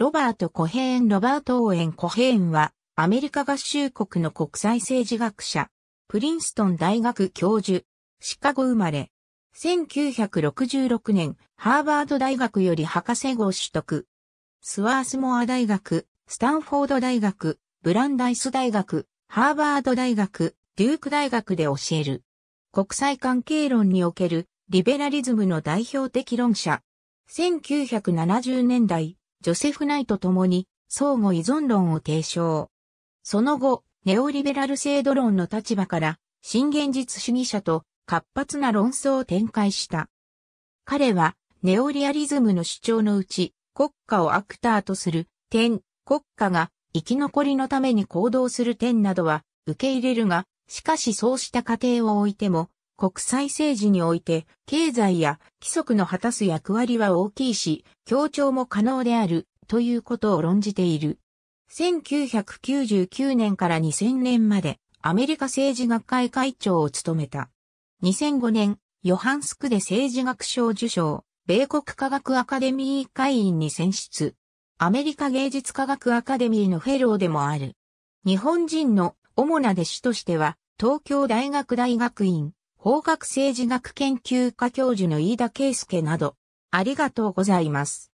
ロバート・コヘーン・ロバート・オーエン・コヘーンは、アメリカ合衆国の国際政治学者、プリンストン大学教授、シカゴ生まれ、1966年、ハーバード大学より博士号取得、スワースモア大学、スタンフォード大学、ブランダイス大学、ハーバード大学、デューク大学で教える。国際関係論におけるリベラリズムの代表的論者。1970年代、ジョセフ・ナイと共に相互依存論を提唱。その後、ネオリベラル制度論の立場から、新現実主義者と活発な論争を展開した。彼は、ネオリアリズムの主張のうち、国家をアクターとする点、国家が生き残りのために行動する点などは受け入れるが、しかしそうした過程を置いても、国際政治において、経済や規則の果たす役割は大きいし、協調も可能である、ということを論じている。1999年から2000年まで、アメリカ政治学会会長を務めた。2005年、ヨハンスクで政治学賞受賞、米国科学アカデミー会員に選出。アメリカ芸術科学アカデミーのフェローでもある。日本人の主な弟子としては、東京大学大学院、法学政治学研究科教授の飯田圭介など、ありがとうございます。